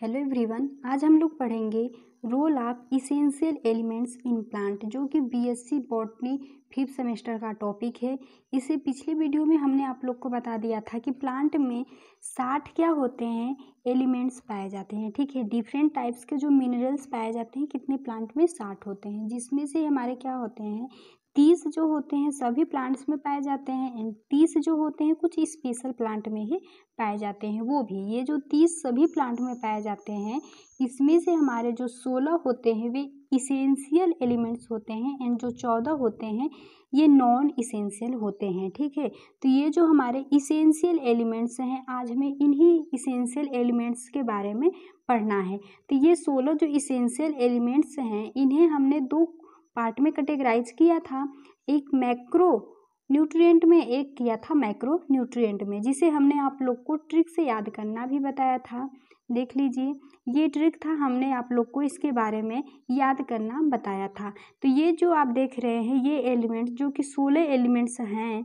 hello everyone आज हम लोग पढ़ेंगे role of essential elements in plant जो कि बीएससी बॉटनी फिफ्थ सेमेस्टर का टॉपिक है इसे पिछले वीडियो में हमने आप लोग को बता दिया था कि प्लांट में साठ क्या होते हैं एलिमेंट्स पाए जाते हैं ठीक है डिफरेंट टाइप्स के जो मिनरल्स पाए जाते हैं कितने प्लांट में साठ होते हैं जिसमें से हमारे क्या होते हैं तीस जो होते हैं सभी प्लांट्स में पाए जाते हैं एंड तीस जो होते हैं कुछ स्पेशल प्लांट में ही पाए जाते हैं वो भी ये जो तीस सभी प्लांट में पाए जाते हैं इसमें से हमारे जो सोलह होते हैं वे इसेंशियल एलिमेंट्स होते हैं एंड जो चौदह होते हैं ये नॉन इसेंशियल होते हैं ठीक है तो ये जो हमारे इसेंशियल एलिमेंट्स हैं आज हमें इन्हीं इसेंशियल एलिमेंट्स के बारे में पढ़ना है तो ये सोलह जो इसेंशियल एलिमेंट्स हैं इन्हें हमने दो पार्ट में कैटेगराइज किया था एक मैक्रो न्यूट्रिएंट में एक किया था मैक्रो न्यूट्रिएंट में जिसे हमने आप लोग को ट्रिक से याद करना भी बताया था देख लीजिए ये ट्रिक था हमने आप लोग को इसके बारे में याद करना बताया था तो ये जो आप देख रहे हैं ये एलिमेंट जो कि सोलह एलिमेंट्स हैं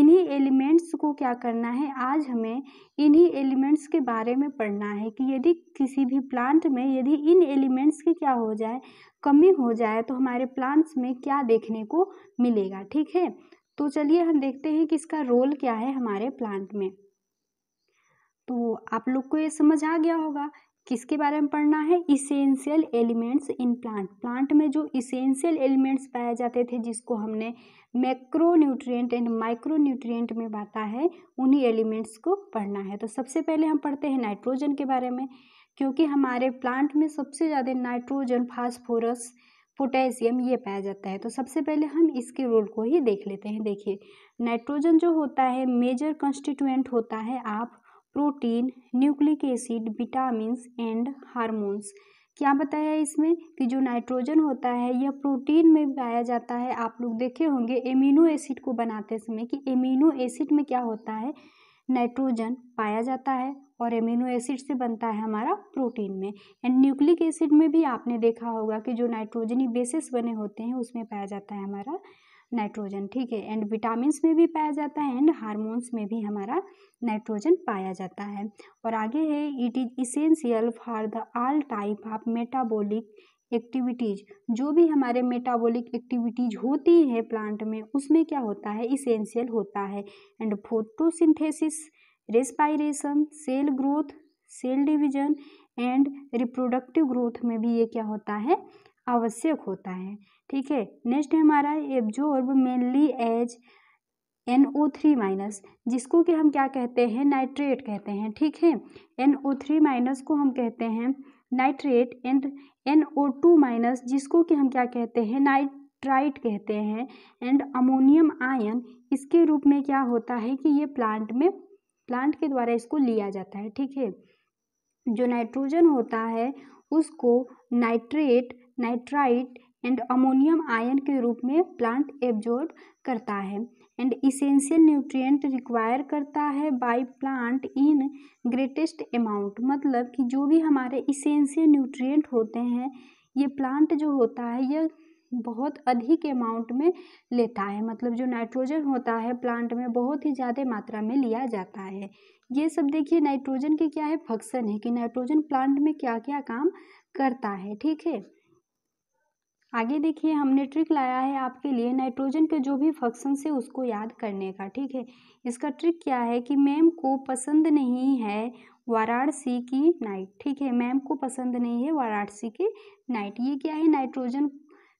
इन्हीं एलिमेंट्स को क्या करना है आज हमें इन्हीं एलिमेंट्स के बारे में पढ़ना है कि यदि किसी भी प्लांट में यदि इन एलिमेंट्स की क्या हो जाए कमी हो जाए तो हमारे प्लांट्स में क्या देखने को मिलेगा ठीक है तो चलिए हम देखते हैं कि इसका रोल क्या है हमारे प्लांट में तो आप लोग को ये समझ आ गया होगा किसके बारे में पढ़ना है essential elements in plant plant में जो इसेंशियल एलिमेंट्स पाए जाते थे जिसको हमने मैक्रो एंड माइक्रो में बांटा है उन्हीं एलिमेंट्स को पढ़ना है तो सबसे पहले हम पढ़ते हैं नाइट्रोजन के बारे में क्योंकि हमारे प्लांट में सबसे ज़्यादा नाइट्रोजन फास्फोरस पोटेशियम ये पाया जाता है तो सबसे पहले हम इसके रोल को ही देख लेते हैं देखिए नाइट्रोजन जो होता है मेजर कंस्टिट्यूएंट होता है आप protein nucleic acid vitamins and hormones क्या बताया इसमें कि जो नाइट्रोजन होता है यह प्रोटीन में भी पाया जाता है आप लोग देखे होंगे एमिनो एसिड को बनाते समय कि एमिनो एसिड में क्या होता है नाइट्रोजन पाया जाता है और एमिनो एसिड से बनता है हमारा प्रोटीन में एंड न्यूक्लिक एसिड में भी आपने देखा होगा कि जो नाइट्रोजनी बेसिस बने होते हैं उसमें पाया जाता है हमारा नाइट्रोजन ठीक है एंड विटामिन में भी पाया जाता है एंड हारमोन्स में भी हमारा नाइट्रोजन पाया जाता है और आगे है it is essential for the all type of metabolic activities जो भी हमारे मेटाबॉलिक एक्टिविटीज़ होती है प्लांट में उसमें क्या होता है इसेंशियल होता है and photosynthesis respiration cell growth cell division and reproductive growth में भी ये क्या होता है आवश्यक होता है ठीक है नेक्स्ट है हमारा absorb mainly as N O three minus जिसको कि हम क्या कहते हैं नाइट्रेट कहते हैं ठीक है एन ओ थ्री माइनस को हम कहते हैं nitrate and N O two minus जिसको कि हम क्या कहते हैं नाइट्राइट कहते हैं एंड अमोनियम आयन इसके रूप में क्या होता है कि ये प्लांट में प्लांट के द्वारा इसको लिया जाता है ठीक है जो नाइट्रोजन होता है उसको nitrate nitrite and ammonium ion के रूप में प्लांट एब्जॉर्ब करता है एंड इसेंशियल न्यूट्रिएंट रिक्वायर करता है by plant in greatest amount मतलब कि जो भी हमारे इसेंशियल न्यूट्रिएंट होते हैं ये प्लांट जो होता है यह बहुत अधिक अमाउंट में लेता है मतलब जो नाइट्रोजन होता है प्लांट में बहुत ही ज़्यादा मात्रा में लिया जाता है ये सब देखिए नाइट्रोजन के क्या है फंक्शन है कि नाइट्रोजन प्लांट में क्या क्या काम करता है ठीक है आगे देखिए हमने ट्रिक लाया है आपके लिए नाइट्रोजन के जो भी फंक्शन से उसको याद करने का ठीक है इसका ट्रिक क्या है कि मैम को पसंद नहीं है वाराणसी की नाइट ठीक है मैम को पसंद नहीं है वाराणसी की नाइट ये क्या है नाइट्रोजन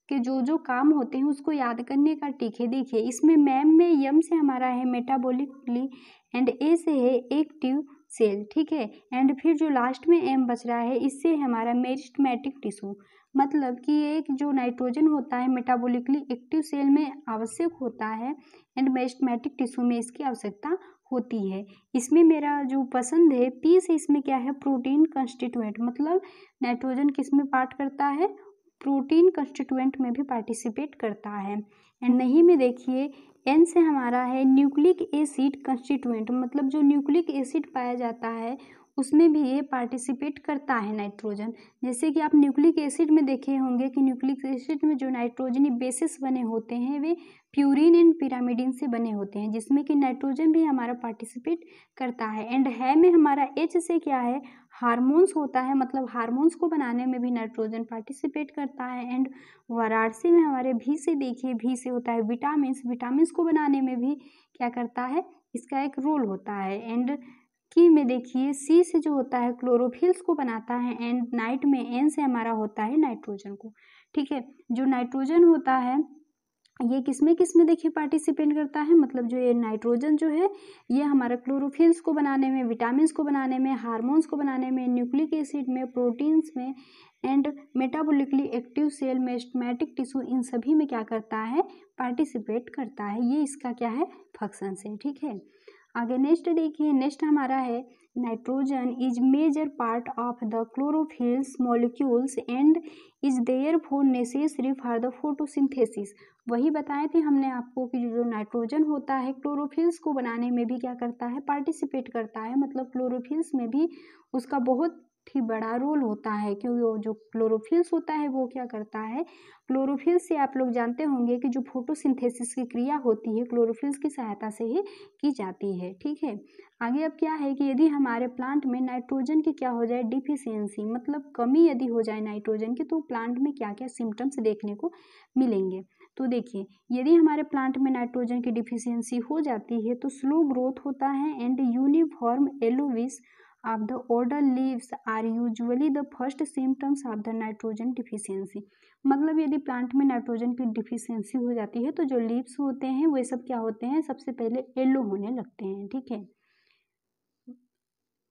के जो जो काम होते हैं उसको याद करने का टिक है देखिए इसमें मैम में यम से हमारा है मेटाबॉलिकली एंड ए से है एक्टिव सेल ठीक है एंड फिर जो लास्ट में एम बच रहा है इससे हमारा मेरिस्टमेटिक टिश्यू मतलब कि एक जो नाइट्रोजन होता है मेटाबोलिकली एक्टिव सेल में आवश्यक होता है एंड मेस्टमेटिक टिश्यू में इसकी आवश्यकता होती है इसमें मेरा जो पसंद है पी से इसमें क्या है प्रोटीन कंस्टिट्यूएंट मतलब नाइट्रोजन किस में पार्ट करता है प्रोटीन कंस्टिट्यूएंट में भी पार्टिसिपेट करता है एंड नहीं में देखिए एन से हमारा है न्यूक्लिक एसिड कंस्टिट्यूएंट मतलब जो न्यूक्लिक एसिड पाया जाता है उसमें भी ये पार्टिसिपेट करता है नाइट्रोजन जैसे कि आप न्यूक्लिक एसिड में देखे होंगे कि न्यूक्लिक एसिड में जो नाइट्रोजनी बेसिस बने होते हैं वे प्यूरिन एंड पिरामिडिन से बने होते हैं जिसमें कि नाइट्रोजन भी हमारा पार्टिसिपेट करता है एंड है में हमारा एच से क्या है हारमोन्स होता है मतलब हारमोन्स को बनाने में भी नाइट्रोजन पार्टिसिपेट करता है एंड वाराणसी में हमारे भी से देखिए भी से होता है विटामिन विटामिन को बनाने में भी क्या करता है इसका एक रोल होता है एंड कि में देखिए सी से जो होता है क्लोरोफिल्स को बनाता है एंड नाइट में एन से हमारा होता है नाइट्रोजन को ठीक है जो नाइट्रोजन होता है ये किस में किस में देखिए पार्टिसिपेट करता है मतलब जो ये नाइट्रोजन जो है ये हमारा क्लोरोफिल्स को बनाने में विटामिन को बनाने में हार्मोन्स को बनाने में न्यूक्लिक एसिड में प्रोटीन्स में and metabolically active cell meristematic tissue इन सभी में क्या करता है पार्टिसिपेट करता है ये इसका क्या है फंक्शन है ठीक है आगे नेक्स्ट देखिए नेक्स्ट हमारा है nitrogen is major part of the chlorophylls molecules and is therefore necessary for the photosynthesis वही बताए थे हमने आपको कि जो नाइट्रोजन होता है क्लोरोफिल्स को बनाने में भी क्या करता है पार्टिसिपेट करता है मतलब क्लोरोफिल्स में भी उसका बहुत ही बड़ा रोल होता है क्योंकि वो जो क्लोरोफिल्स होता है वो क्या करता है क्लोरोफिल्स से आप लोग जानते होंगे कि जो फोटोसिंथेसिस की क्रिया होती है क्लोरोफिल्स की सहायता से ही की जाती है ठीक है आगे अब क्या है कि यदि हमारे प्लांट में नाइट्रोजन की क्या हो जाए डिफिशियंसी मतलब कमी यदि हो जाए नाइट्रोजन की तो प्लांट में क्या क्या सिम्टम्स देखने को मिलेंगे तो देखिए यदि हमारे प्लांट में नाइट्रोजन की डिफिशियंसी हो जाती है तो स्लो ग्रोथ होता है and uniform yellowish of the older leaves are usually the first symptoms of the nitrogen deficiency मतलब यदि प्लांट में नाइट्रोजन की डिफिशियंसी हो जाती है तो जो लीव्स होते हैं वे सब क्या होते हैं सबसे पहले येलो होने लगते हैं ठीक है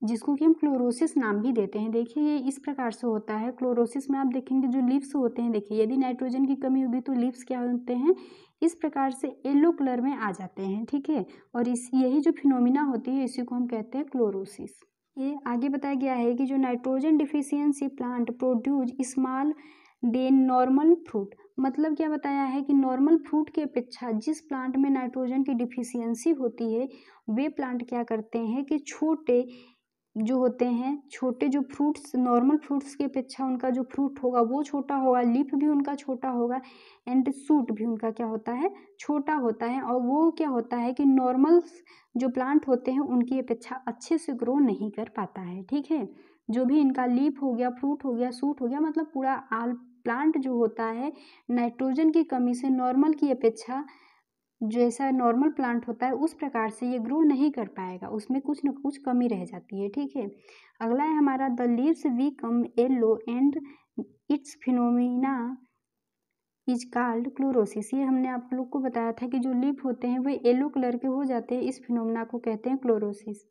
जिसको कि हम क्लोरोसिस नाम भी देते हैं देखिए ये इस प्रकार से होता है क्लोरोसिस में आप देखेंगे जो लीव्स होते हैं देखिए यदि नाइट्रोजन की कमी होगी तो लीव्स क्या होते हैं इस प्रकार से येलो कलर में आ जाते हैं ठीक है और इस यही जो फिनोमिना होती है इसी को हम कहते हैं क्लोरोसिस ये आगे बताया गया है कि जो nitrogen deficiency plant produce small than normal fruit मतलब क्या बताया है कि नॉर्मल फ्रूट की अपेक्षा जिस प्लांट में नाइट्रोजन की डिफिशियंसी होती है वे प्लांट क्या करते हैं कि छोटे जो होते हैं छोटे जो फ्रूट्स नॉर्मल फ्रूट्स की अपेक्षा उनका जो फ्रूट होगा वो छोटा होगा लीफ भी उनका छोटा होगा एंड सूट भी उनका क्या होता है छोटा होता है और वो क्या होता है कि नॉर्मल जो प्लांट होते हैं उनकी अपेक्षा अच्छे से ग्रो नहीं कर पाता है ठीक है जो भी इनका लीप हो गया फ्रूट हो गया सूट हो गया मतलब पूरा आल प्लांट जो होता है नाइट्रोजन की कमी से नॉर्मल की अपेक्षा जैसा नॉर्मल प्लांट होता है उस प्रकार से ये ग्रो नहीं कर पाएगा उसमें कुछ ना कुछ कमी रह जाती है ठीक है अगला है हमारा the leaves become yellow and it's phenomena is called chlorosis ये हमने आप लोग को बताया था कि जो लीफ होते हैं वे येलो कलर के हो जाते हैं इस फिनोमिना को कहते हैं क्लोरोसिस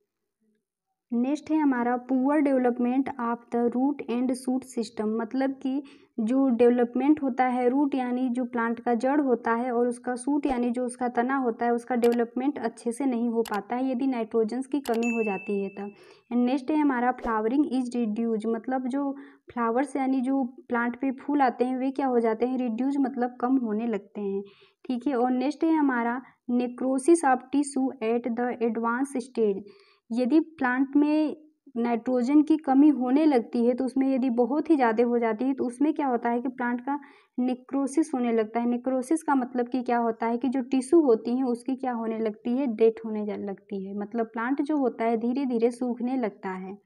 नेक्स्ट है हमारा poor development of the root and shoot system मतलब कि जो डेवलपमेंट होता है रूट यानी जो प्लांट का जड़ होता है और उसका सूट यानी जो उसका तना होता है उसका डेवलपमेंट अच्छे से नहीं हो पाता है यदि नाइट्रोजन्स की कमी हो जाती है तब एंड नेक्स्ट है हमारा फ्लावरिंग इज रिड्यूज मतलब जो फ्लावर्स यानी जो प्लांट पे फूल आते हैं वे क्या हो जाते हैं रिड्यूज मतलब कम होने लगते हैं ठीक है और नेक्स्ट है हमारा necrosis of tissue at the advance stage यदि प्लांट में नाइट्रोजन की कमी होने लगती है तो उसमें यदि बहुत ही ज़्यादा हो जाती है तो उसमें क्या होता है कि प्लांट का निक्रोसिस होने लगता है निक्रोसिस का मतलब कि क्या होता है कि जो टिश्यू होती हैं उसकी क्या होने लगती है डेथ होने लगती है मतलब प्लांट जो होता है धीरे धीरे सूखने लगता है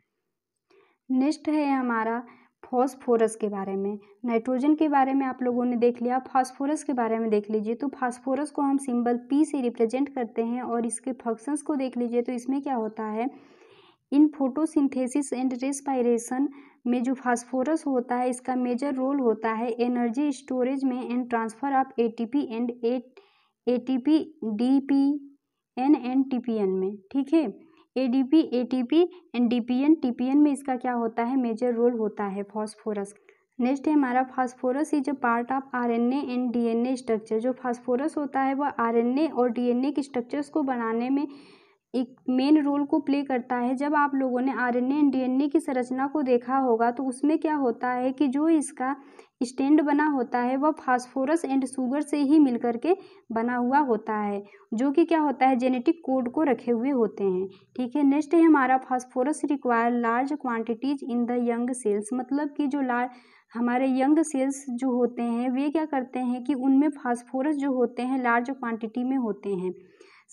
नेक्स्ट है हमारा फॉस्फोरस के बारे में नाइट्रोजन के बारे में आप लोगों ने देख लिया फास्फोरस के बारे में देख लीजिए तो फास्फोरस को हम सिंबल पी से रिप्रेजेंट करते हैं और इसके फंक्शंस को देख लीजिए तो इसमें क्या होता है इन फोटोसिंथेसिस एंड रेस्पायरेशन में जो फास्फोरस होता है इसका मेजर रोल होता है एनर्जी स्टोरेज में and transfer of P and A P N and N में ठीक है ADP ATP and P TPN में इसका क्या होता है मेजर रोल होता है फॉस्फोरस नेक्स्ट है हमारा phosphorus is a part of RNA and DNA structure जो फास्फोरस होता है वह आरएनए और डीएनए के स्ट्रक्चर्स को बनाने में एक मेन रोल को प्ले करता है जब आप लोगों ने R N and D N A की संरचना को देखा होगा तो उसमें क्या होता है कि जो इसका स्टैंड बना होता है वह फास्फोरस एंड शुगर से ही मिलकर के बना हुआ होता है जो कि क्या होता है जेनेटिक कोड को रखे हुए होते हैं ठीक है नेक्स्ट है हमारा phosphorus require large quantities in the young cells मतलब कि जो लार्ज हमारे यंग सेल्स जो होते हैं वे क्या करते हैं कि उनमें फास्फोरस जो होते हैं लार्ज क्वान्टिटी में होते हैं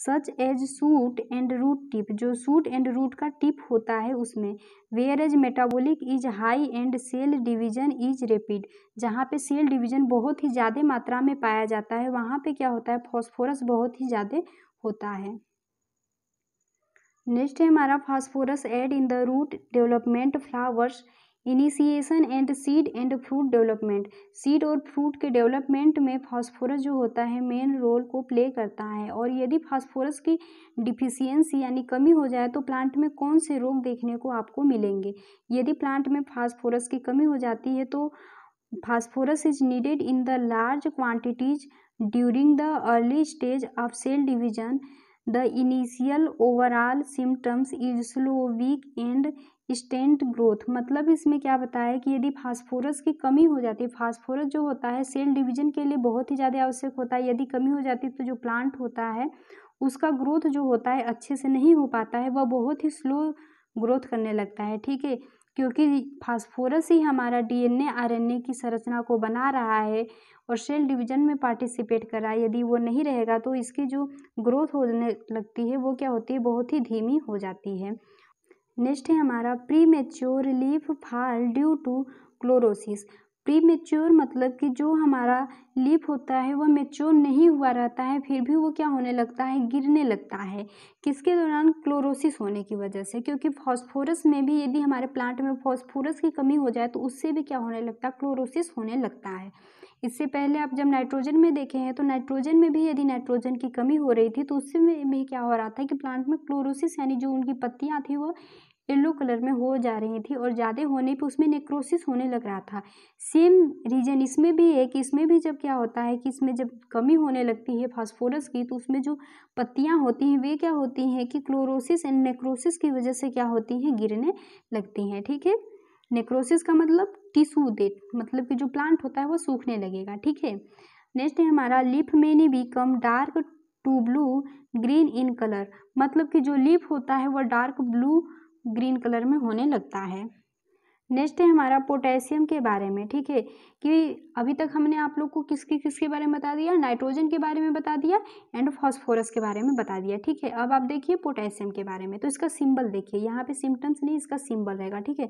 such as shoot and root tip जो सूट एंड रूट का टिप होता है उसमें whereas metabolic is high and cell division is rapid जहाँ पे सेल डिवीजन बहुत ही ज़्यादा मात्रा में पाया जाता है वहाँ पे क्या होता है फॉस्फोरस बहुत ही ज़्यादा होता है नेक्स्ट है हमारा phosphorus aid in the root development flowers initiation and seed and fruit development seed और फ्रूट के डेवलपमेंट में फास्फोरस जो होता है मेन रोल को प्ले करता है और यदि फास्फोरस की डिफिशियंसी यानी कमी हो जाए तो प्लांट में कौन से रोग देखने को आपको मिलेंगे यदि प्लांट में फास्फोरस की कमी हो जाती है तो phosphorus is needed in the large quantities during the early stage of cell division the initial overall symptoms is slow weak and stunt growth मतलब इसमें क्या बताया कि यदि फास्फोरस की कमी हो जाती है फास्फोरस जो होता है सेल डिवीजन के लिए बहुत ही ज़्यादा आवश्यक होता है यदि कमी हो जाती है तो जो प्लांट होता है उसका ग्रोथ जो होता है अच्छे से नहीं हो पाता है वह बहुत ही स्लो ग्रोथ करने लगता है ठीक है क्योंकि फास्फोरस ही हमारा डीएनए आरएनए की संरचना को बना रहा है और सेल डिवीजन में पार्टिसिपेट कर रहा है यदि वो नहीं रहेगा तो इसकी जो ग्रोथ होने लगती है वो क्या होती है बहुत ही धीमी हो जाती है नेक्स्ट है हमारा premature leaf fall due to chlorosis premature मतलब कि जो हमारा लीफ होता है वह मेच्योर नहीं हुआ रहता है फिर भी वो क्या होने लगता है गिरने लगता है किसके दौरान क्लोरोसिस होने की वजह से क्योंकि फॉस्फोरस में भी यदि हमारे प्लांट में फॉस्फोरस की कमी हो जाए तो उससे भी क्या होने लगता है क्लोरोसिस होने लगता है इससे पहले आप जब नाइट्रोजन में देखे हैं तो नाइट्रोजन में भी यदि नाइट्रोजन की कमी हो रही थी तो उससे में भी क्या हो रहा था कि प्लांट में क्लोरोसिस यानी जो उनकी पत्तियाँ थी वो येलो कलर में हो जा रही थी और ज़्यादा होने पे उसमें नेक्रोसिस होने लग रहा था सेम रीजन इसमें भी है कि इसमें भी जब क्या होता है कि इसमें जब कमी होने लगती है फास्फोरस की तो उसमें जो पत्तियां होती हैं वे क्या होती हैं कि क्लोरोसिस एंड नेक्रोसिस की वजह से क्या होती हैं गिरने लगती हैं ठीक है नेक्रोसिस का मतलब टिशू दे मतलब कि जो प्लांट होता है वो सूखने लगेगा ठीक है नेक्स्ट है हमारा leaf many become dark to blue green in colour मतलब कि जो लिप होता है वह डार्क ब्लू ग्रीन कलर में होने लगता है नेक्स्ट है हमारा पोटेशियम के बारे में ठीक है कि अभी तक हमने आप लोग को किसके किसके बारे में बता दिया नाइट्रोजन के बारे में बता दिया एंड फॉस्फोरस के बारे में बता दिया ठीक है अब आप देखिए पोटेशियम के बारे में तो इसका सिंबल देखिए यहाँ पे सिम्टम्स नहीं इसका सिंबल रहेगा ठीक है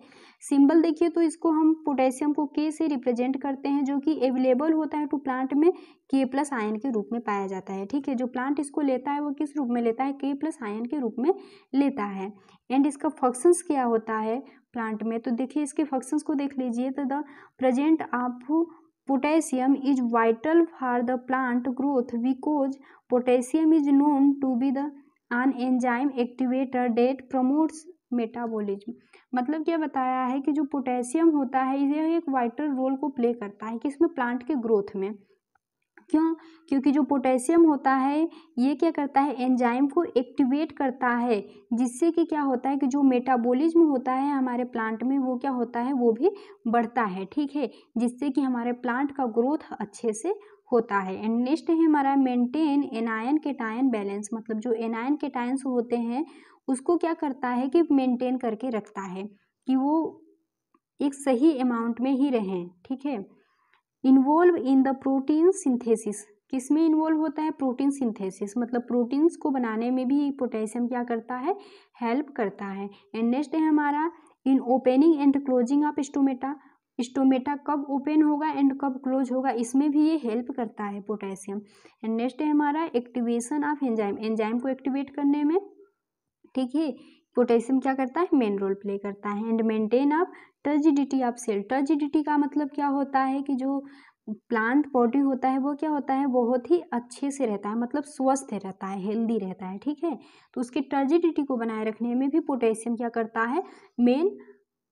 सिंबल देखिए तो इसको हम पोटेशियम को के से रिप्रेजेंट करते हैं जो कि अवेलेबल होता है टू प्लांट में के प्लस आयन के रूप में पाया जाता है ठीक है जो प्लांट इसको लेता है वो किस रूप में लेता है के प्लस आयन के रूप में लेता है एंड इसका फंक्शंस क्या होता है प्लांट में तो देखिए इसके फंक्शंस को देख लीजिए तो the present of potassium is vital for the plant growth because potassium is known to be the an enzyme activator that promotes metabolism मतलब क्या बताया है कि जो पोटेशियम होता है यह एक वाइटल रोल को प्ले करता है कि इसमें प्लांट के ग्रोथ में क्यों क्योंकि जो पोटेशियम होता है ये क्या करता है एंजाइम को एक्टिवेट करता है जिससे कि क्या होता है कि जो मेटाबॉलिज्म होता है हमारे प्लांट में वो क्या होता है वो भी बढ़ता है ठीक है जिससे कि हमारे प्लांट का ग्रोथ अच्छे से होता है एंड नेक्स्ट है हमारा मेंटेन एनायन केटायन बैलेंस मतलब जो एनायन केटायंस होते हैं उसको क्या करता है कि मेंटेन करके रखता है कि वो एक सही अमाउंट में ही रहें ठीक है involve in the protein synthesis किस में इन्वॉल्व होता है प्रोटीन सिंथेसिस मतलब प्रोटीन्स को बनाने में भी पोटेशियम क्या करता है हेल्प करता है एंड नेक्स्ट है हमारा in opening and closing of stomata stomata कब ओपन होगा एंड कब क्लोज होगा इसमें भी ये हेल्प करता है पोटेशियम एंड नेक्स्ट है हमारा एक्टिवेशन ऑफ एंजाइम एंजाइम को एक्टिवेट करने में ठीक है पोटेशियम क्या करता है मेन रोल प्ले करता है and maintain up turgidity of cell turgidity का मतलब क्या होता है कि जो प्लांट बॉडी होता है वो क्या होता है बहुत ही अच्छे से रहता है मतलब स्वस्थ रहता है हेल्दी रहता है ठीक है तो उसके टर्जिडिटी को बनाए रखने में भी पोटेशियम क्या करता है मेन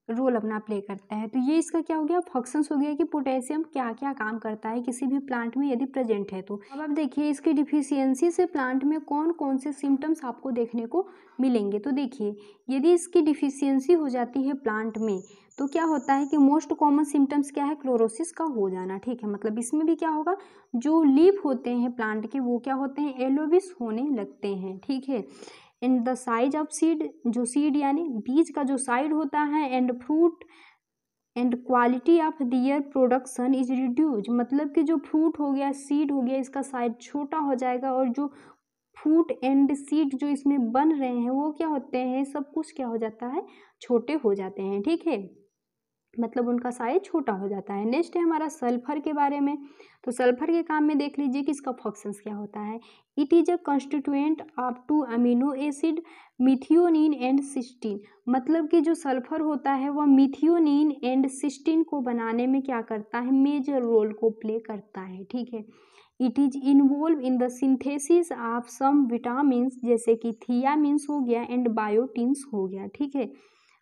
रोल अपना प्ले करता है तो ये इसका क्या हो गया फंक्शंस हो गया कि पोटेशियम क्या क्या काम करता है किसी भी प्लांट में यदि प्रेजेंट है तो अब आप देखिए इसकी डिफिशियंसी से प्लांट में कौन कौन से सिम्टम्स आपको देखने को मिलेंगे तो देखिए यदि इसकी डिफिशियंसी हो जाती है प्लांट में तो क्या होता है कि मोस्ट कॉमन सिम्टम्स क्या है क्लोरोसिस का हो जाना ठीक है मतलब इसमें भी क्या होगा जो लीफ होते हैं प्लांट के वो क्या होते हैं एलोविस होने लगते हैं ठीक है and the size of seed जो सीड यानी बीज का जो साइड होता है and fruit and quality of their production is reduce मतलब कि जो फ्रूट हो गया सीड हो गया इसका साइज छोटा हो जाएगा और जो फ्रूट एंड सीड जो इसमें बन रहे हैं वो क्या होते हैं सब कुछ क्या हो जाता है छोटे हो जाते हैं ठीक है मतलब उनका साइज छोटा हो जाता है नेक्स्ट है हमारा सल्फर के बारे में तो सल्फर के काम में देख लीजिए कि इसका फंक्शंस क्या होता है it is a constituent of two amino acid methionine and cysteine मतलब कि जो सल्फर होता है वह मिथियोनिन एंड सिस्टीन को बनाने में क्या करता है मेजर रोल को प्ले करता है ठीक है it is involve in the synthesis of some vitamins जैसे कि थियामिन्स हो गया एंड बायोटीन्स हो गया ठीक है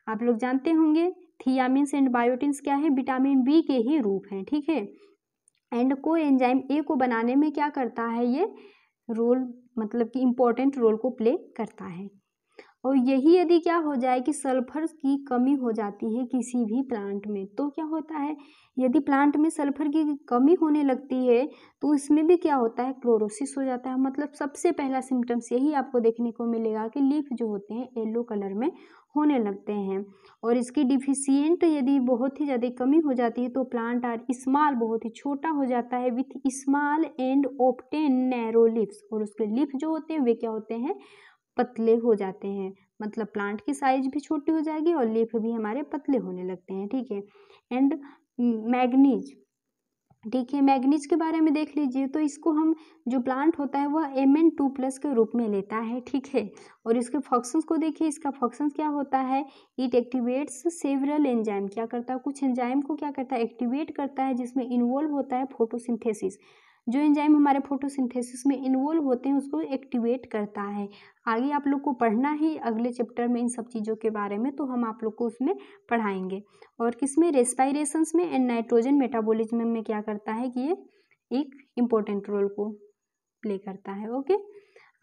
आप लोग जानते होंगे थियामिन्स एंड बायोटिन्स क्या है विटामिन बी के ही रूप हैं ठीक है एंड को एंजाइम ए को बनाने में क्या करता है ये रोल मतलब कि इम्पोर्टेंट रोल को प्ले करता है और यही यदि क्या हो जाए कि सल्फर की कमी हो जाती है किसी भी प्लांट में तो क्या होता है यदि प्लांट में सल्फर की कमी होने लगती है तो इसमें भी क्या होता है क्लोरोसिस हो जाता है मतलब सबसे पहला सिम्टम्स यही आपको देखने को मिलेगा कि लीफ जो होते हैं येलो कलर में होने लगते हैं और इसकी डिफिशियंट यदि बहुत ही ज़्यादा कमी हो जाती है तो प्लांट आर स्मॉल बहुत ही छोटा हो जाता है with small and often narrow leaves और उसके लिप जो होते हैं वे क्या होते हैं पतले हो जाते हैं मतलब प्लांट की साइज भी छोटी हो जाएगी और लिप भी हमारे पतले होने लगते हैं ठीक है एंड मैगनीज mm, ठीक है मैगनीज के बारे में देख लीजिए तो इसको हम जो प्लांट होता है वह एम एन टू प्लस के रूप में लेता है ठीक है और इसके फंक्शंस को देखिए इसका फंक्शंस क्या होता है इट एक्टिवेट्स सेवरल एंजाइम क्या करता है कुछ एंजाइम को क्या करता है एक्टिवेट करता है जिसमें इन्वॉल्व होता है फोटोसिंथेसिस जो एंजाइम हमारे फोटोसिंथेसिस में इन्वॉल्व होते हैं उसको एक्टिवेट करता है आगे आप लोग को पढ़ना है अगले चैप्टर में इन सब चीज़ों के बारे में तो हम आप लोग को उसमें पढ़ाएंगे और किसमें रेस्पायरेशंस में एंड नाइट्रोजन मेटाबोलिज्म में क्या करता है कि ये एक इम्पोर्टेंट रोल को प्ले करता है ओके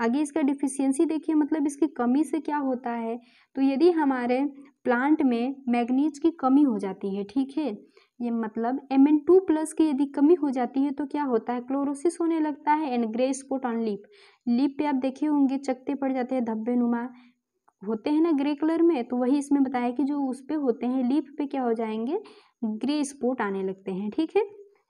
आगे इसका डिफिशियंसी देखिए मतलब इसकी कमी से क्या होता है तो यदि हमारे प्लांट में मैग्नीज की कमी हो जाती है ठीक है ये मतलब एम एन टू प्लस की यदि कमी हो जाती है तो क्या होता है क्लोरोसिस होने लगता है and grey spot on leaf leaf पे आप देखे होंगे चकते पड़ जाते हैं धब्बे नुमा होते हैं ना ग्रे कलर में तो वही इसमें बताया कि जो उस पर होते हैं लिप पे क्या हो जाएंगे ग्रे स्पॉट आने लगते हैं ठीक है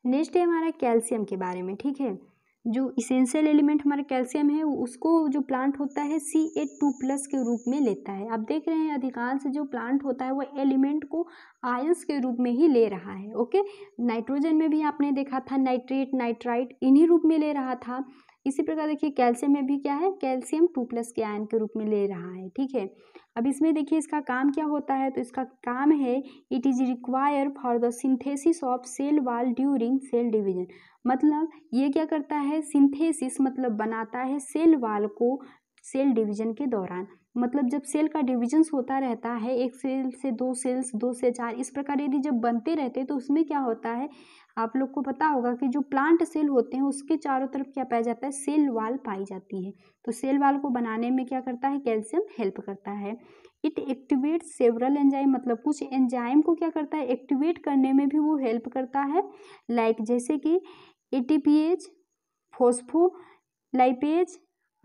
नेक्स्ट है हमारा कैल्शियम के बारे में ठीक है जो इसेंशियल एलिमेंट हमारा कैल्शियम है उसको जो प्लांट होता है सी ए टू प्लस के रूप में लेता है आप देख रहे हैं अधिकांश जो प्लांट होता है वो एलिमेंट को आयंस के रूप में ही ले रहा है ओके नाइट्रोजन में भी आपने देखा था नाइट्रेट नाइट्राइट इन्हीं रूप में ले रहा था इसी प्रकार देखिए कैल्शियम में भी क्या है कैल्शियम टू प्लस के आयन के रूप में ले रहा है ठीक है अब इसमें देखिए इसका काम क्या होता है तो इसका काम है it is require for the synthesis of cell wall during cell division मतलब ये क्या करता है सिंथेसिस मतलब बनाता है सेल वाल को सेल डिवीजन के दौरान मतलब जब सेल का डिविजन्स होता रहता है एक सेल से दो सेल्स दो से चार इस प्रकार यदि जब बनते रहते तो उसमें क्या होता है आप लोग को पता होगा कि जो प्लांट सेल होते हैं उसके चारों तरफ क्या पाया जाता है सेल वाल पाई जाती है तो सेल वाल को बनाने में क्या करता है कैल्शियम हेल्प करता है इट एक्टिवेट सेवरल एंजाइम मतलब कुछ एंजाइम को क्या करता है एक्टिवेट करने में भी वो हेल्प करता है लाइक like जैसे कि phospho phospholipase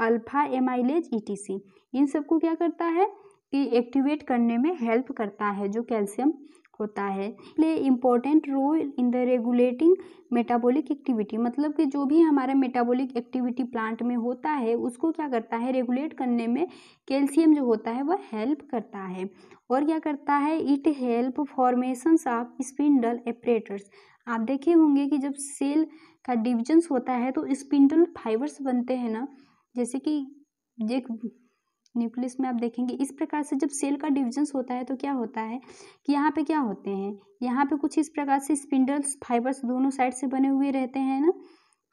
alpha amylase ETC इन सबको क्या करता है कि एक्टिवेट करने में हेल्प करता है जो कैल्शियम होता है play important role in the regulating metabolic activity मतलब कि जो भी हमारा मेटाबॉलिक एक्टिविटी प्लांट में होता है उसको क्या करता है रेगुलेट करने में कैल्शियम जो होता है वह हेल्प करता है और क्या करता है it help formations of spindle apparatus आप देखे होंगे कि जब सेल का डिविजन्स होता है तो स्पिंडल फाइबर्स बनते हैं ना जैसे कि एक न्यूक्लियस में आप देखेंगे इस प्रकार से जब सेल का डिविजन्स होता है तो क्या होता है कि यहाँ पे क्या होते हैं यहाँ पे कुछ इस प्रकार से स्पिंडल्स फाइबर्स दोनों साइड से बने हुए रहते हैं ना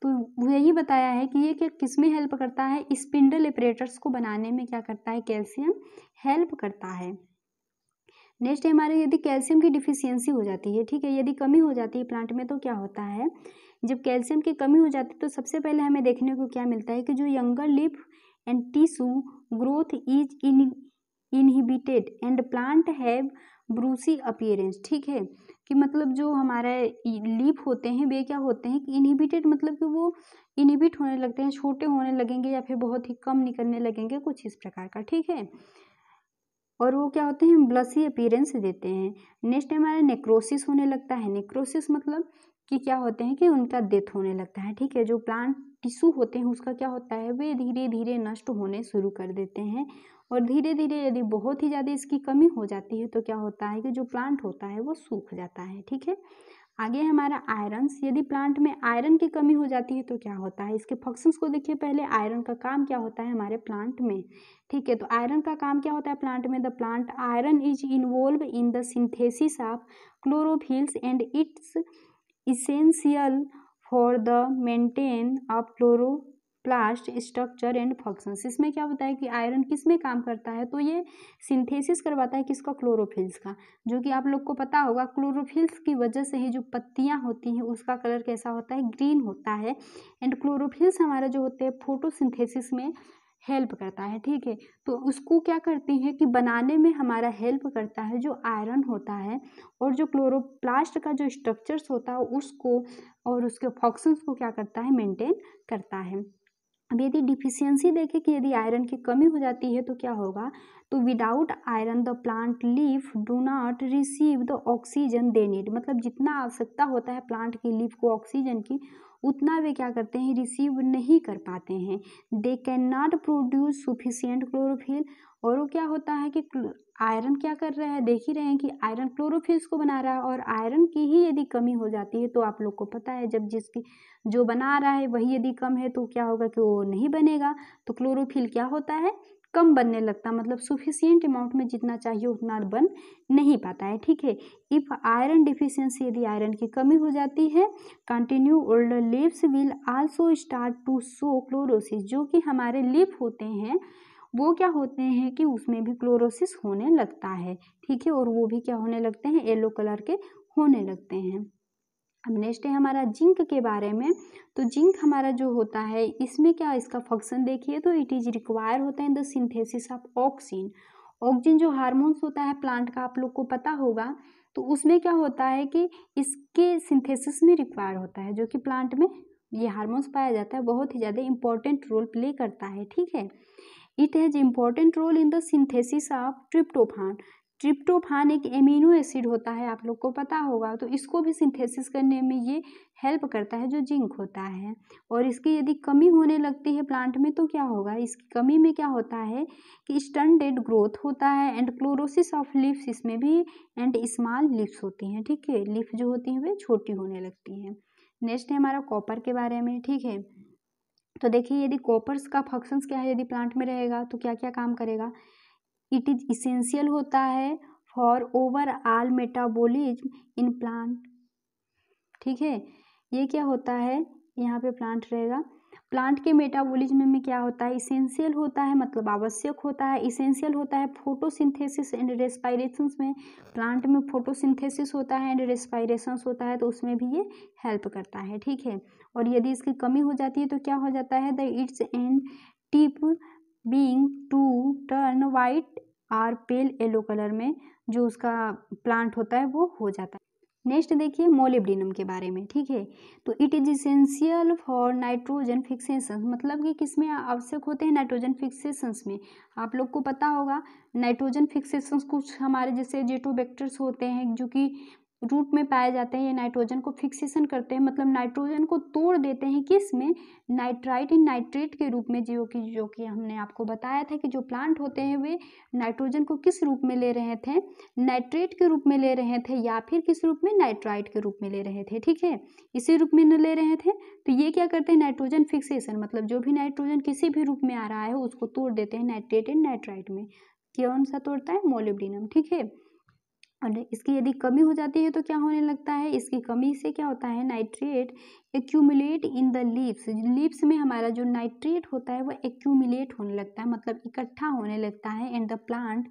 तो यही बताया है कि ये क्या किस में हेल्प करता है स्पिंडल एपरेटर्स को बनाने में क्या करता है कैल्शियम हेल्प करता है नेक्स्ट हमारे यदि कैल्शियम की डिफिशियंसी हो जाती है ठीक है यदि कमी हो जाती है प्लांट में तो क्या होता है जब कैल्शियम की कमी हो जाती है तो सबसे पहले हमें देखने को क्या मिलता है कि जो younger leaf and tissue growth is in inhibited and plant have bushy appearance ठीक है कि मतलब जो हमारा लीप होते हैं वे क्या होते हैं कि इनहिबिटेड मतलब कि वो इनहिबिट होने लगते हैं छोटे होने लगेंगे या फिर बहुत ही कम निकलने लगेंगे कुछ इस प्रकार का ठीक है और वो क्या होते हैं ब्लसी अपीरेंस देते हैं नेक्स्ट हमारा नेक्रोसिस होने लगता है नेक्रोसिस मतलब कि क्या होते हैं कि उनका डेथ होने लगता है ठीक है जो प्लांट टिश्यू होते हैं उसका क्या होता है वे धीरे धीरे नष्ट होने शुरू कर देते हैं और धीरे धीरे यदि बहुत ही ज़्यादा इसकी कमी हो जाती है तो क्या होता है कि जो प्लांट होता है वो सूख जाता है ठीक है आगे हमारा आयरन्स यदि प्लांट में आयरन की कमी हो जाती है तो क्या होता है इसके फंक्शंस को देखिए पहले आयरन का काम क्या होता है हमारे प्लांट में ठीक है तो आयरन का काम क्या होता है प्लांट में the plant iron is involve in the synthesis of chlorophylls and it's essential for the maintain of chloroplast structure and functions इसमें क्या होता है कि आयरन किस में काम करता है तो ये सिंथेसिस करवाता है किसका क्लोरोफिल्स का जो कि आप लोग को पता होगा क्लोरोफिल्स की वजह से ही जो पत्तियां होती हैं उसका कलर कैसा होता है ग्रीन होता है एंड क्लोरोफिल्स हमारा जो होते हैं फोटोसिंथेसिस में हेल्प करता है ठीक है तो उसको क्या करती है कि बनाने में हमारा हेल्प करता है जो आयरन होता है और जो क्लोरोप्लास्ट का जो स्ट्रक्चर्स होता है उसको और उसके फॉक्शंस को क्या करता है मेंटेन करता है अब यदि डिफिशियंसी देखें कि यदि आयरन की कमी हो जाती है तो क्या होगा तो without iron the plant leaf do not receive the oxygen they need मतलब जितना आवश्यकता होता है प्लांट की लीफ को ऑक्सीजन की उतना वे क्या करते हैं रिसीव नहीं कर पाते हैं they can not produce sufficient chlorophyll और वो क्या होता है कि आयरन क्या कर रहा है देख ही रहे हैं कि आयरन क्लोरोफिल्स को बना रहा है और आयरन की ही यदि कमी हो जाती है तो आप लोग को पता है जब जिसकी जो बना रहा है वही यदि कम है तो क्या होगा कि वो नहीं बनेगा तो क्लोरोफिल क्या होता है कम बनने लगता मतलब सुफिशियंट अमाउंट में जितना चाहिए उतना बन नहीं पाता है ठीक है इफ़ आयरन डिफिशियंसी यदि आयरन की कमी हो जाती है continue older leaves will also start to show chlorosis जो कि हमारे लिप होते हैं वो क्या होते हैं कि उसमें भी क्लोरोसिस होने लगता है ठीक है और वो भी क्या होने लगते हैं येलो कलर के होने लगते हैं अब नेक्स्ट है हमारा जिंक के बारे में तो जिंक हमारा जो होता है इसमें क्या इसका फंक्शन देखिए तो इट इज रिक्वायर होता है in the synthesis of auxin oxygen जो हार्मोन्स होता है प्लांट का आप लोग को पता होगा तो उसमें क्या होता है कि इसके सिंथेसिस में रिक्वायर होता है जो कि प्लांट में ये हार्मोन्स पाया जाता है बहुत ही ज़्यादा इंपॉर्टेंट रोल प्ले करता है ठीक है it has important role in the synthesis of tryptophan tryptophan एक एमिनो एसिड होता है आप लोग को पता होगा तो इसको भी सिंथेसिस करने में ये हेल्प करता है जो जिंक होता है और इसकी यदि कमी होने लगती है प्लांट में तो क्या होगा इसकी कमी में क्या होता है कि स्टंडेड ग्रोथ होता है एंड क्लोरोसिस ऑफ लिप्स इसमें भी एंड स्मॉल लिप्स होती हैं ठीक है लिप जो होती हैं वे छोटी होने लगती हैं नेक्स्ट है हमारा कॉपर के बारे में ठीक है तो देखिए यदि कॉपर्स का फंक्शंस क्या है यदि प्लांट में रहेगा तो क्या क्या काम करेगा इट इज इसेंशियल होता है for overall metabolism in plant ठीक है ये क्या होता है यहाँ पे प्लांट रहेगा प्लांट के मेटाबॉलिज्म में क्या होता है इसेंशियल होता है मतलब आवश्यक होता है इसेंशियल होता है फोटोसिंथेसिस एंड रेस्पायरेशन में प्लांट में फोटोसिंथेसिस होता है एंड रेस्पायरेशन होता है तो उसमें भी ये हेल्प करता है ठीक है और यदि इसकी कमी हो जाती है तो क्या हो जाता है the its end tip being to turn white or pale yellow colour में जो उसका प्लांट होता है वो हो जाता है नेक्स्ट देखिए मोलिब्डिनम के बारे में ठीक है तो it is essential for nitrogen fixation मतलब कि किस में आवश्यक होते हैं नाइट्रोजन फिक्सेशंस में आप लोग को पता होगा नाइट्रोजन फिक्सेशंस कुछ हमारे जैसे जेटोबैक्टर्स होते हैं जो कि रूट में पाए जाते हैं ये नाइट्रोजन को फिक्सेशन करते हैं मतलब नाइट्रोजन को तोड़ देते हैं किस में नाइट्राइट इन नाइट्रेट के रूप में जो कि जो कि हमने आपको बताया था कि जो प्लांट होते हैं वे नाइट्रोजन को किस रूप में ले रहे थे नाइट्रेट के रूप में ले रहे थे या फिर किस रूप में नाइट्राइट के रूप में ले रहे थे ठीक है इसी रूप में न ले रहे थे तो ये क्या करते हैं नाइट्रोजन फिक्सेशन मतलब जो भी नाइट्रोजन किसी भी रूप में आ रहा है उसको तोड़ देते हैं नाइट्रेट इन नाइट्राइट में कौन सा तोड़ता है मोलिब्डिनम ठीक है और इसकी यदि कमी हो जाती है तो क्या होने लगता है इसकी कमी से क्या होता है nitrate accumulate in the leaves leaves में हमारा जो नाइट्रेट होता है वह एक्यूमुलेट होने लगता है मतलब इकट्ठा होने लगता है and the plant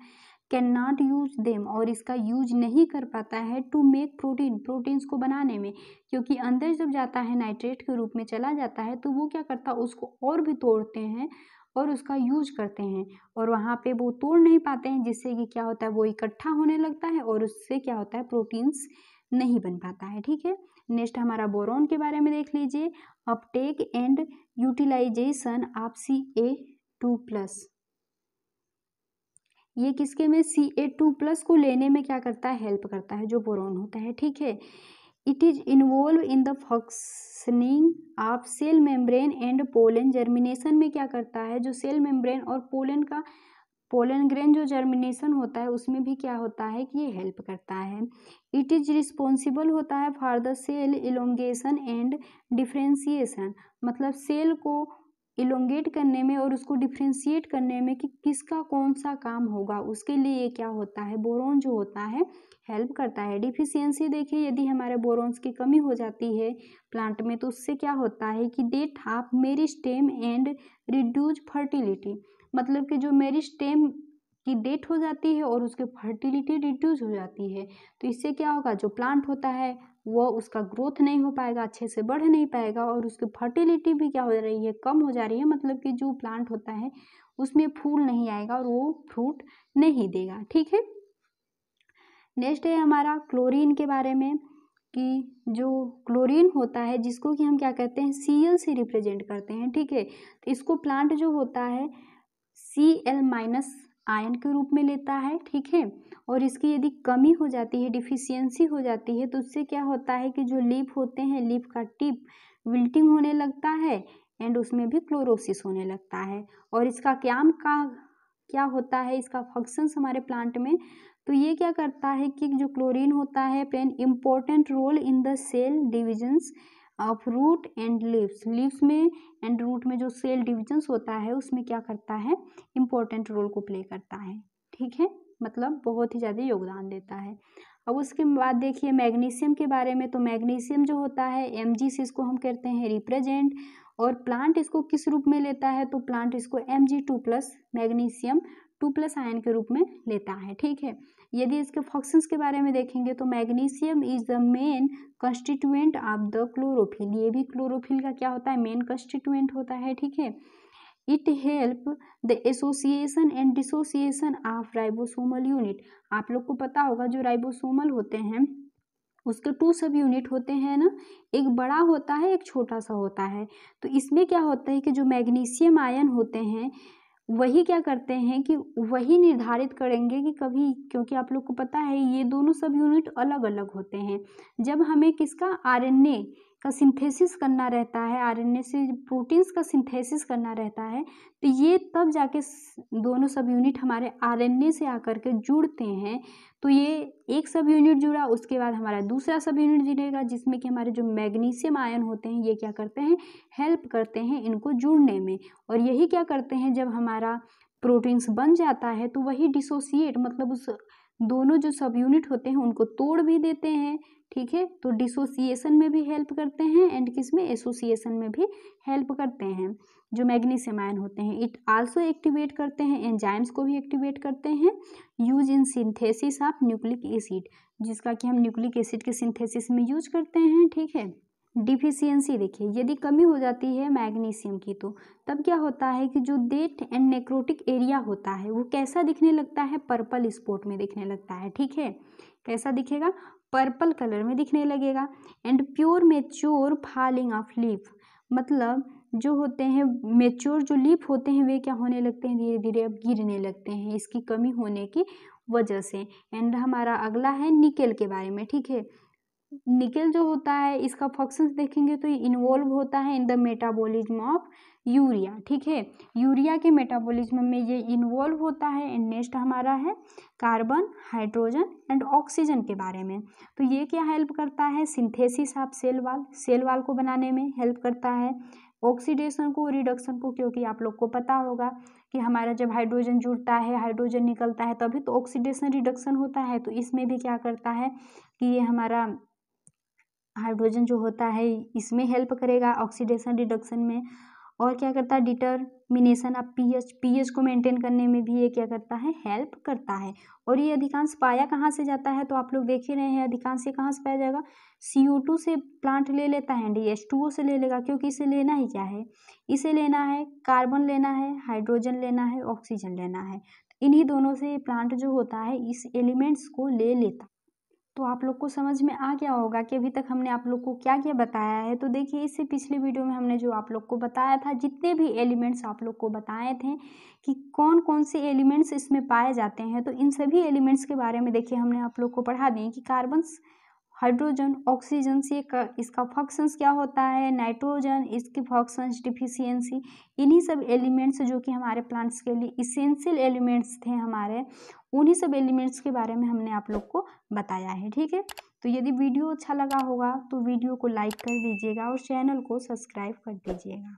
can not use them और इसका यूज नहीं कर पाता है टू मेक प्रोटीन प्रोटीन्स को बनाने में क्योंकि अंदर जब जाता है नाइट्रेट के रूप में चला जाता है तो वो क्या करता है उसको और भी तोड़ते हैं और उसका यूज करते हैं और वहाँ पे वो तोड़ नहीं पाते हैं जिससे कि क्या होता है वो इकट्ठा होने लगता है और उससे क्या होता है प्रोटीन्स नहीं बन पाता है ठीक है नेक्स्ट हमारा बोरोन के बारे में देख लीजिए अपटेक एंड यूटिलाइजेशन आप सी ए टू प्लस ये किसके में सी ए टू प्लस को लेने में क्या करता है हेल्प करता है जो बोरोन होता है ठीक है it is involve in the functioning of cell membrane and pollen germination में क्या करता है जो सेल मेम्ब्रेन और पोलन का पोलन ग्रेन जो जर्मिनेशन होता है उसमें भी क्या होता है कि ये हेल्प करता है इट इज रिस्पॉन्सिबल होता है for the cell elongation and differentiation मतलब सेल को इलोंगेट करने में और उसको डिफ्रेंशिएट करने में कि किसका कौन सा काम होगा उसके लिए ये क्या होता है बोरोन जो होता है हेल्प करता है डिफिशियंसी देखिए यदि हमारे बोरोन्स की कमी हो जाती है प्लांट में तो उससे क्या होता है कि they half merry stem and reduce fertility मतलब कि जो मेरी स्टेम की डेट हो जाती है और उसकी फर्टिलिटी रिड्यूज हो जाती है तो इससे क्या होगा जो प्लांट होता है वो उसका ग्रोथ नहीं हो पाएगा अच्छे से बढ़ नहीं पाएगा और उसकी फर्टिलिटी भी क्या हो रही है कम हो जा रही है मतलब कि जो प्लांट होता है उसमें फूल नहीं आएगा और वो फ्रूट नहीं देगा ठीक है नेक्स्ट है हमारा क्लोरीन के बारे में कि जो क्लोरीन होता है जिसको कि हम क्या कहते हैं सी एल से रिप्रेजेंट करते हैं ठीक है तो इसको प्लांट जो होता है सी एल माइनस आयन के रूप में लेता है ठीक है और इसकी यदि कमी हो जाती है डिफिशियंसी हो जाती है तो उससे क्या होता है कि जो लीप होते हैं लीप का टिप विल्टिंग होने लगता है एंड उसमें भी क्लोरोसिस होने लगता है और इसका क्या का क्या होता है इसका फंक्शंस हमारे प्लांट में तो ये क्या करता है कि जो क्लोरीन होता है play an important role in the cell divisions of root and leaves leaves में एंड रूट में जो सेल डिविजन्स होता है उसमें क्या करता है इम्पोर्टेंट रोल को प्ले करता है ठीक है मतलब बहुत ही ज़्यादा योगदान देता है अब उसके बाद देखिए मैग्नीशियम के बारे में तो मैग्नीशियम जो होता है एम से इसको हम कहते हैं रिप्रेजेंट और प्लांट इसको किस रूप में लेता है तो प्लांट इसको M G two plus magnesium two plus ion के रूप में लेता है ठीक है यदि इसके फंक्शंस के बारे में देखेंगे तो magnesium is the main constituent of the chlorophyll ये भी क्लोरोफिल का क्या होता है मेन कंस्टिट्यूएंट होता है ठीक है it help the association and dissociation of ribosomal unit आप लोग को पता होगा जो राइबोसोमल होते हैं उसके टू सब यूनिट होते हैं ना एक बड़ा होता है एक छोटा सा होता है तो इसमें क्या होता है कि जो मैग्नीशियम आयन होते हैं वही क्या करते हैं कि वही निर्धारित करेंगे कि कभी क्योंकि आप लोग को पता है ये दोनों सब यूनिट अलग अलग होते हैं जब हमें किसका आरएनए का सिंथेसिस करना रहता है आरएनए से प्रोटीन्स का सिंथेसिस करना रहता है तो ये तब जाके दोनों सब यूनिट हमारे आरएनए से आकर के जुड़ते हैं तो ये एक सब यूनिट जुड़ा उसके बाद हमारा दूसरा सब यूनिट जुड़ेगा जिसमें कि हमारे जो मैग्नीशियम आयन होते हैं ये क्या करते हैं हेल्प करते हैं इनको जुड़ने में और यही क्या करते हैं जब हमारा प्रोटीन्स बन जाता है तो वही डिसोसिएट मतलब उस दोनों जो सब यूनिट होते हैं उनको तोड़ भी देते हैं ठीक है तो डिसोसिएशन में भी हेल्प करते हैं एंड किस में एसोसिएशन में भी हेल्प करते हैं जो मैग्नीशियम आयन होते हैं इट आल्सो एक्टिवेट करते हैं एंजाइम्स को भी एक्टिवेट करते हैं use in synthesis of nucleic acid जिसका कि हम न्यूक्लिक एसिड के सिंथेसिस में यूज करते हैं ठीक है डिफिशियंसी देखिए यदि कमी हो जाती है मैग्नीशियम की तो तब क्या होता है कि जो डेट एंड नेक्रोटिक एरिया होता है वो कैसा दिखने लगता है पर्पल स्पॉट में दिखने लगता है ठीक है कैसा दिखेगा पर्पल कलर में दिखने लगेगा and premature falling of leaf मतलब जो होते हैं मेच्योर जो लीफ होते हैं वे क्या होने लगते हैं धीरे धीरे अब गिरने लगते हैं इसकी कमी होने की वजह से एंड हमारा अगला है निकेल के बारे में ठीक है निकेल जो होता है इसका फंक्शन देखेंगे तो इन्वॉल्व होता है in the metabolism of urea ठीक है यूरिया के मेटाबॉलिज्म में ये इन्वॉल्व होता है एंड नेक्स्ट हमारा है कार्बन हाइड्रोजन एंड ऑक्सीजन के बारे में तो ये क्या हेल्प करता है synthesis of cell wall cell wall को बनाने में हेल्प करता है ऑक्सीडेशन को रिडक्शन को क्योंकि आप लोग को पता होगा कि हमारा जब हाइड्रोजन जुड़ता है हाइड्रोजन निकलता है तभी तो ऑक्सीडेशन रिडक्शन होता है तो इसमें भी क्या करता है कि ये हमारा हाइड्रोजन जो होता है इसमें हेल्प करेगा ऑक्सीडेशन रिडक्शन में और क्या करता है डिटर्मिनेशन आप पी एच पी एच को मेंटेन करने में भी ये क्या करता है हेल्प करता है और ये अधिकांश पाया कहाँ से जाता है तो आप लोग देख ही रहे हैं अधिकांश ये कहाँ से पाया जाएगा सी ओ टू से प्लांट ले लेता है एंड एच टू ओ से ले लेगा क्योंकि इसे लेना ही क्या है इसे लेना है कार्बन लेना है हाइड्रोजन लेना है ऑक्सीजन लेना है तो इन्हीं दोनों से प्लांट जो होता है इस एलिमेंट्स को ले लेता तो आप लोग को समझ में आ गया होगा कि अभी तक हमने आप लोग को क्या क्या बताया है तो देखिए इससे पिछले वीडियो में हमने जो आप लोग को बताया था जितने भी एलिमेंट्स आप लोग को बताए थे कि कौन कौन से एलिमेंट्स इसमें पाए जाते हैं तो इन सभी एलिमेंट्स के बारे में देखिए हमने आप लोग को पढ़ा दिए कि कार्बन्स हाइड्रोजन ऑक्सीजन से इसका फंक्शंस क्या होता है नाइट्रोजन इसकी फंक्शंस डिफिशियंसी इन्हीं सब एलिमेंट्स जो कि हमारे प्लांट्स के लिए इसेंशियल एलिमेंट्स थे हमारे उन्हीं सब एलिमेंट्स के बारे में हमने आप लोग को बताया है ठीक है तो यदि वीडियो अच्छा लगा होगा तो वीडियो को लाइक कर दीजिएगा और चैनल को सब्सक्राइब कर दीजिएगा